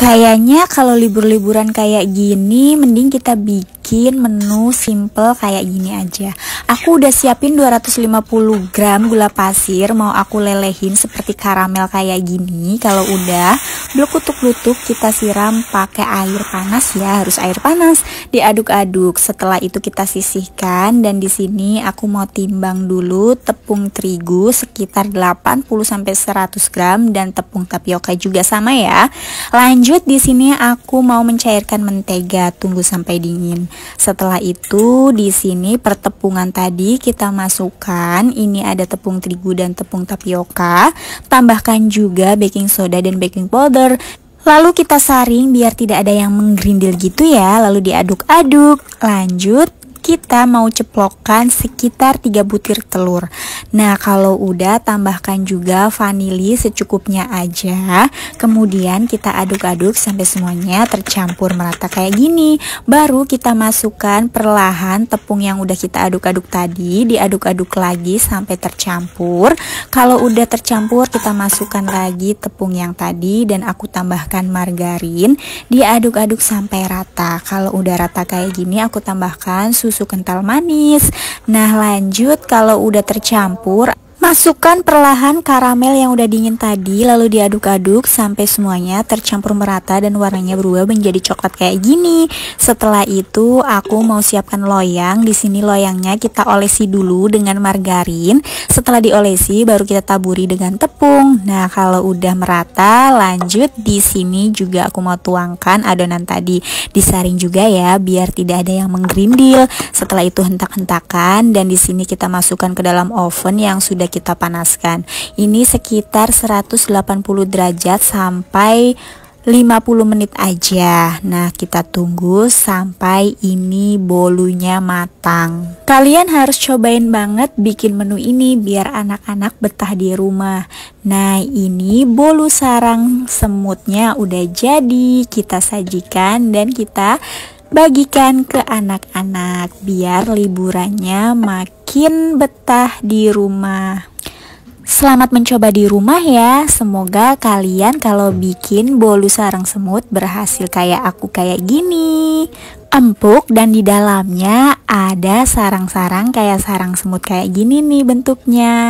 Kayaknya kalau libur-liburan kayak gini mending kita bikin bikin menu simple kayak gini aja. Aku udah siapin 250 gram gula pasir, mau aku lelehin seperti karamel kayak gini. Kalau udah, belum kutuk-kutuk kita siram pakai air panas ya, harus air panas. Diaduk-aduk. Setelah itu kita sisihkan dan di sini aku mau timbang dulu tepung terigu sekitar 80 100 gram dan tepung tapioka juga sama ya. Lanjut di sini aku mau mencairkan mentega, tunggu sampai dingin. Setelah itu di sini pertepungan tadi kita masukkan. Ini ada tepung terigu dan tepung tapioka. Tambahkan juga baking soda dan baking powder. Lalu kita saring biar tidak ada yang menggerindil gitu ya. Lalu diaduk-aduk. Lanjut kita mau ceplokkan sekitar 3 butir telur Nah kalau udah tambahkan juga vanili secukupnya aja Kemudian kita aduk-aduk sampai semuanya tercampur merata kayak gini Baru kita masukkan perlahan tepung yang udah kita aduk-aduk tadi Diaduk-aduk lagi sampai tercampur Kalau udah tercampur kita masukkan lagi tepung yang tadi Dan aku tambahkan margarin Diaduk-aduk sampai rata Kalau udah rata kayak gini aku tambahkan susu susu kental manis. Nah, lanjut kalau udah tercampur Masukkan perlahan karamel yang udah dingin tadi lalu diaduk-aduk sampai semuanya tercampur merata dan warnanya berubah menjadi coklat kayak gini. Setelah itu aku mau siapkan loyang. Di sini loyangnya kita olesi dulu dengan margarin. Setelah diolesi baru kita taburi dengan tepung. Nah, kalau udah merata lanjut di sini juga aku mau tuangkan adonan tadi. Disaring juga ya biar tidak ada yang menggrindil. Setelah itu hentak-hentakan dan di sini kita masukkan ke dalam oven yang sudah kita panaskan. Ini sekitar 180 derajat sampai 50 menit aja Nah kita tunggu sampai ini bolunya matang Kalian harus cobain banget bikin menu ini biar anak-anak betah di rumah Nah ini bolu sarang semutnya udah jadi Kita sajikan dan kita bagikan ke anak-anak biar liburannya makin betah di rumah. Selamat mencoba di rumah ya. Semoga kalian kalau bikin bolu sarang semut berhasil kayak aku kayak gini. Empuk dan di dalamnya ada sarang-sarang kayak sarang semut kayak gini nih bentuknya.